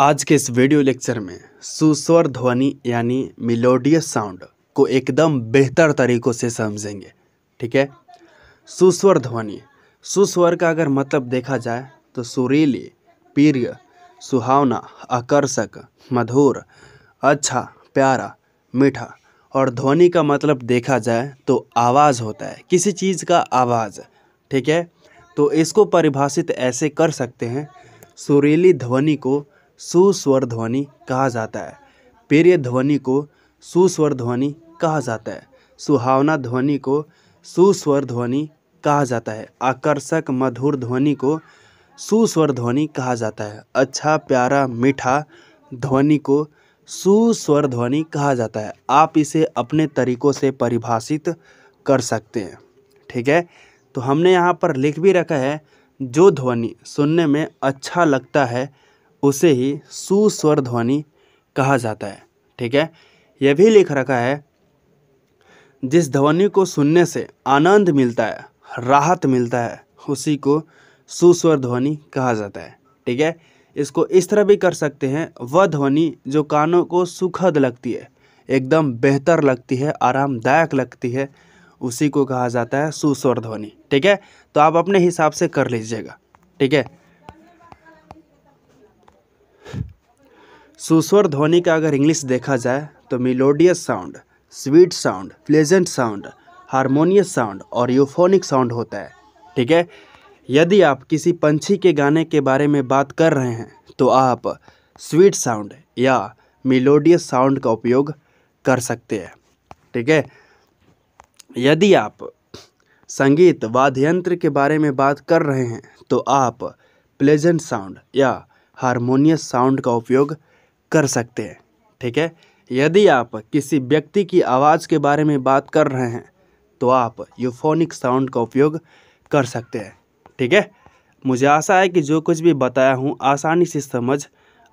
आज के इस वीडियो लेक्चर में सुस्वर ध्वनि यानी मिलोडियस साउंड को एकदम बेहतर तरीक़ों से समझेंगे ठीक है सुस्वर ध्वनि सुस्वर का अगर मतलब देखा जाए तो सुरीली प्रिय सुहावना आकर्षक मधुर अच्छा प्यारा मीठा और ध्वनि का मतलब देखा जाए तो आवाज़ होता है किसी चीज़ का आवाज़ ठीक है तो इसको परिभाषित ऐसे कर सकते हैं सुरीली ध्वनि को सुस्वर ध्वनि कहा जाता है प्रिय ध्वनि को सुस्वर ध्वनि कहा जाता है सुहावना ध्वनि को सुस्वर ध्वनि कहा जाता है आकर्षक मधुर ध्वनि को सुस्वर ध्वनि कहा जाता है अच्छा प्यारा मीठा ध्वनि को सुस्वर ध्वनि कहा जाता है आप इसे अपने तरीक़ों से परिभाषित कर सकते हैं ठीक है तो हमने यहाँ पर लिख भी रखा है जो ध्वनि सुनने में अच्छा लगता है उसे ही सुस्वर ध्वनि कहा जाता है ठीक है यह भी लिख रखा है जिस ध्वनि को सुनने से आनंद मिलता है राहत मिलता है उसी को सुस्वर ध्वनि कहा जाता है ठीक है इसको इस तरह भी कर सकते हैं वह ध्वनि जो कानों को सुखद लगती है एकदम बेहतर लगती है आरामदायक लगती है उसी को कहा जाता है सुस्वर ध्वनि ठीक है तो आप अपने हिसाब से कर लीजिएगा ठीक है सुस्वर ध्वनि का अगर इंग्लिश देखा जाए तो melodious sound sweet sound pleasant sound harmonious sound और यूफोनिक साउंड होता है ठीक है यदि आप किसी पंछी के गाने के बारे में बात कर रहे हैं तो आप स्वीट साउंड या मिलोडियस साउंड का उपयोग कर सकते हैं ठीक है यदि आप संगीत वाद्य यंत्र के बारे में बात कर रहे हैं तो आप प्लेजेंट साउंड या हारमोनियस साउंड का उपयोग कर सकते हैं ठीक है यदि आप किसी व्यक्ति की आवाज़ के बारे में बात कर रहे हैं तो आप यूफोनिक साउंड का उपयोग कर सकते हैं ठीक है मुझे आशा है कि जो कुछ भी बताया हूँ आसानी से समझ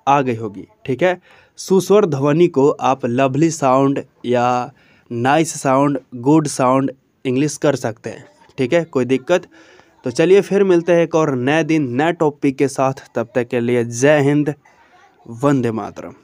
आ गई होगी ठीक है सुस्वर ध्वनि को आप लवली साउंड या nice sound good sound English कर सकते हैं ठीक है कोई दिक्कत तो चलिए फिर मिलते हैं एक और नए दिन नए टॉपिक के साथ तब तक के लिए जय हिंद वंदे मातरम